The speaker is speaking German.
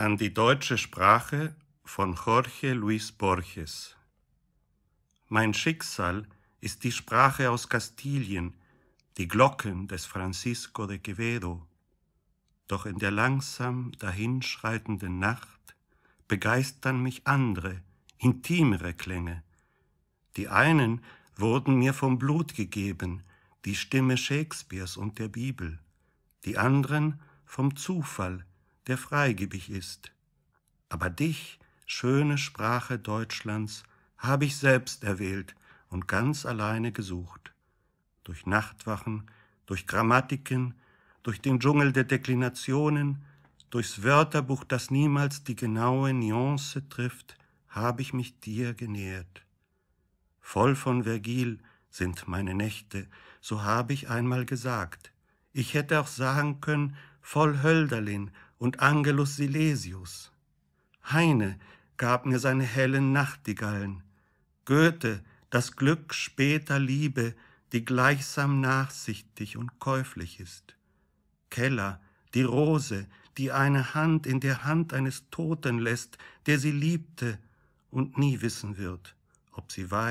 an die deutsche Sprache von Jorge Luis Borges. Mein Schicksal ist die Sprache aus Kastilien, die Glocken des Francisco de Quevedo. Doch in der langsam dahinschreitenden Nacht begeistern mich andere, intimere Klänge. Die einen wurden mir vom Blut gegeben, die Stimme Shakespeares und der Bibel, die anderen vom Zufall, der freigebig ist. Aber dich, schöne Sprache Deutschlands, habe ich selbst erwählt und ganz alleine gesucht. Durch Nachtwachen, durch Grammatiken, durch den Dschungel der Deklinationen, durchs Wörterbuch, das niemals die genaue Nuance trifft, habe ich mich dir genähert. Voll von Vergil sind meine Nächte, so habe ich einmal gesagt. Ich hätte auch sagen können, voll Hölderlin, und Angelus Silesius. Heine gab mir seine hellen Nachtigallen, Goethe das Glück später Liebe, die gleichsam nachsichtig und käuflich ist. Keller, die Rose, die eine Hand in der Hand eines Toten lässt, der sie liebte und nie wissen wird, ob sie weiß,